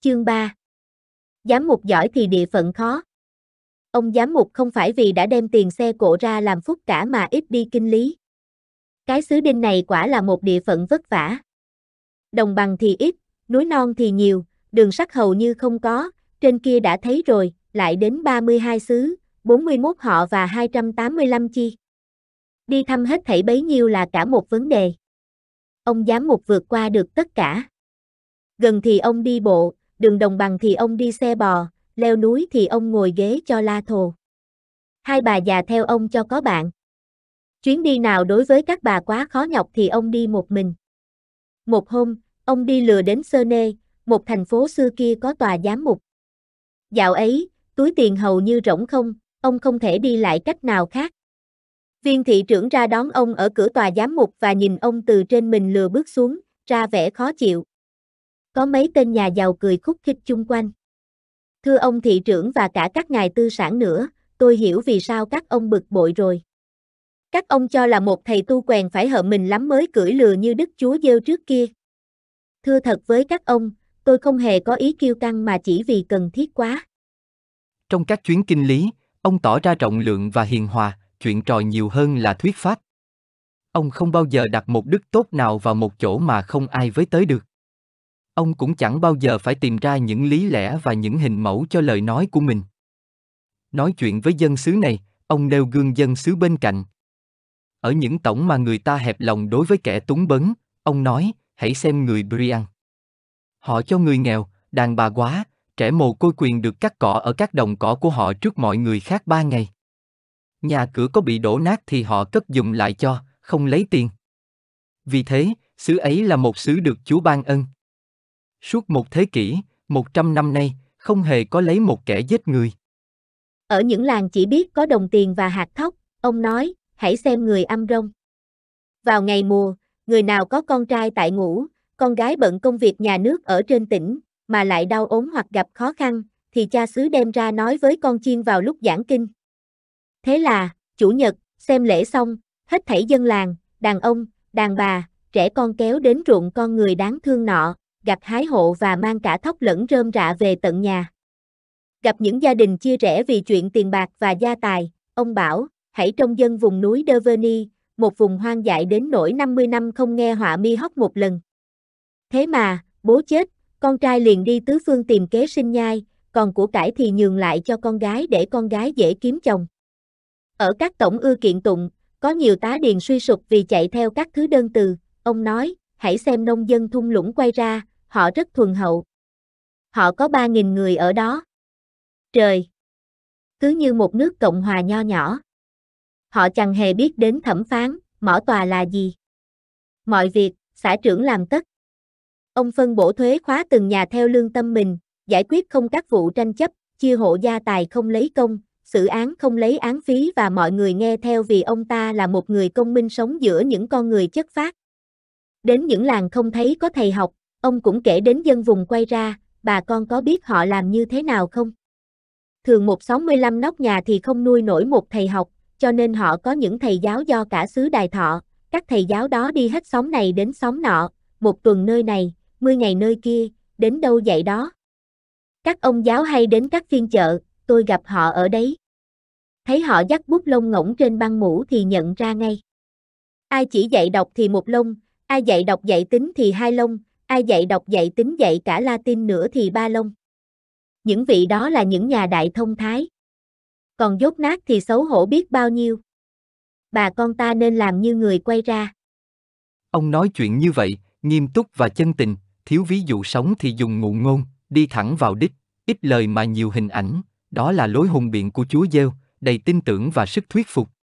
Chương 3 Giám mục giỏi thì địa phận khó. Ông giám mục không phải vì đã đem tiền xe cổ ra làm phúc cả mà ít đi kinh lý. Cái xứ đinh này quả là một địa phận vất vả. Đồng bằng thì ít, núi non thì nhiều, đường sắt hầu như không có, trên kia đã thấy rồi, lại đến 32 xứ, 41 họ và 285 chi. Đi thăm hết thảy bấy nhiêu là cả một vấn đề. Ông giám mục vượt qua được tất cả. Gần thì ông đi bộ, đường đồng bằng thì ông đi xe bò, leo núi thì ông ngồi ghế cho la thồ. Hai bà già theo ông cho có bạn. Chuyến đi nào đối với các bà quá khó nhọc thì ông đi một mình. Một hôm, ông đi lừa đến Sơ Nê, một thành phố xưa kia có tòa giám mục. Dạo ấy, túi tiền hầu như rỗng không, ông không thể đi lại cách nào khác. Viên thị trưởng ra đón ông ở cửa tòa giám mục và nhìn ông từ trên mình lừa bước xuống, ra vẻ khó chịu có mấy tên nhà giàu cười khúc khích chung quanh. Thưa ông thị trưởng và cả các ngài tư sản nữa, tôi hiểu vì sao các ông bực bội rồi. Các ông cho là một thầy tu quèn phải hợp mình lắm mới cưỡi lừa như đức chúa gieo trước kia. Thưa thật với các ông, tôi không hề có ý kiêu căng mà chỉ vì cần thiết quá. Trong các chuyến kinh lý, ông tỏ ra rộng lượng và hiền hòa, chuyện trò nhiều hơn là thuyết pháp. Ông không bao giờ đặt một đức tốt nào vào một chỗ mà không ai với tới được ông cũng chẳng bao giờ phải tìm ra những lý lẽ và những hình mẫu cho lời nói của mình. Nói chuyện với dân xứ này, ông nêu gương dân xứ bên cạnh. Ở những tổng mà người ta hẹp lòng đối với kẻ túng bấn, ông nói, hãy xem người Brian. Họ cho người nghèo, đàn bà quá, trẻ mồ côi quyền được cắt cỏ ở các đồng cỏ của họ trước mọi người khác ba ngày. Nhà cửa có bị đổ nát thì họ cất dùm lại cho, không lấy tiền. Vì thế, xứ ấy là một xứ được Chúa ban ân. Suốt một thế kỷ, một trăm năm nay, không hề có lấy một kẻ giết người. Ở những làng chỉ biết có đồng tiền và hạt thóc, ông nói, hãy xem người âm rông Vào ngày mùa, người nào có con trai tại ngũ con gái bận công việc nhà nước ở trên tỉnh, mà lại đau ốm hoặc gặp khó khăn, thì cha xứ đem ra nói với con chiên vào lúc giảng kinh. Thế là, chủ nhật, xem lễ xong, hết thảy dân làng, đàn ông, đàn bà, trẻ con kéo đến ruộng con người đáng thương nọ, gặt hái hộ và mang cả thóc lẫn rơm rạ về tận nhà. Gặp những gia đình chia rẽ vì chuyện tiền bạc và gia tài, ông bảo, hãy trông dân vùng núi Derveni, một vùng hoang dại đến nỗi 50 năm không nghe họa mi hóc một lần. Thế mà, bố chết, con trai liền đi tứ phương tìm kế sinh nhai, còn của cải thì nhường lại cho con gái để con gái dễ kiếm chồng. Ở các tổng ưa kiện tụng, có nhiều tá điền suy sụp vì chạy theo các thứ đơn từ, ông nói, hãy xem nông dân thung lũng quay ra, họ rất thuần hậu. Họ có 3.000 người ở đó. Trời! Cứ như một nước Cộng hòa nho nhỏ. Họ chẳng hề biết đến thẩm phán, mỏ tòa là gì. Mọi việc, xã trưởng làm tất. Ông phân bổ thuế khóa từng nhà theo lương tâm mình, giải quyết không các vụ tranh chấp, chia hộ gia tài không lấy công, xử án không lấy án phí và mọi người nghe theo vì ông ta là một người công minh sống giữa những con người chất phát. Đến những làng không thấy có thầy học, Ông cũng kể đến dân vùng quay ra, bà con có biết họ làm như thế nào không? Thường một 65 nóc nhà thì không nuôi nổi một thầy học, cho nên họ có những thầy giáo do cả xứ Đài Thọ, các thầy giáo đó đi hết xóm này đến xóm nọ, một tuần nơi này, mươi ngày nơi kia, đến đâu dạy đó. Các ông giáo hay đến các phiên chợ, tôi gặp họ ở đấy. Thấy họ dắt bút lông ngỗng trên băng mũ thì nhận ra ngay. Ai chỉ dạy đọc thì một lông, ai dạy đọc dạy tính thì hai lông, ai dạy đọc dạy tính dạy cả Latin nữa thì ba lông. Những vị đó là những nhà đại thông thái. Còn dốt nát thì xấu hổ biết bao nhiêu. Bà con ta nên làm như người quay ra. Ông nói chuyện như vậy, nghiêm túc và chân tình, thiếu ví dụ sống thì dùng ngụ ngôn, đi thẳng vào đích, ít lời mà nhiều hình ảnh, đó là lối hùng biện của Chúa Giêu, đầy tin tưởng và sức thuyết phục.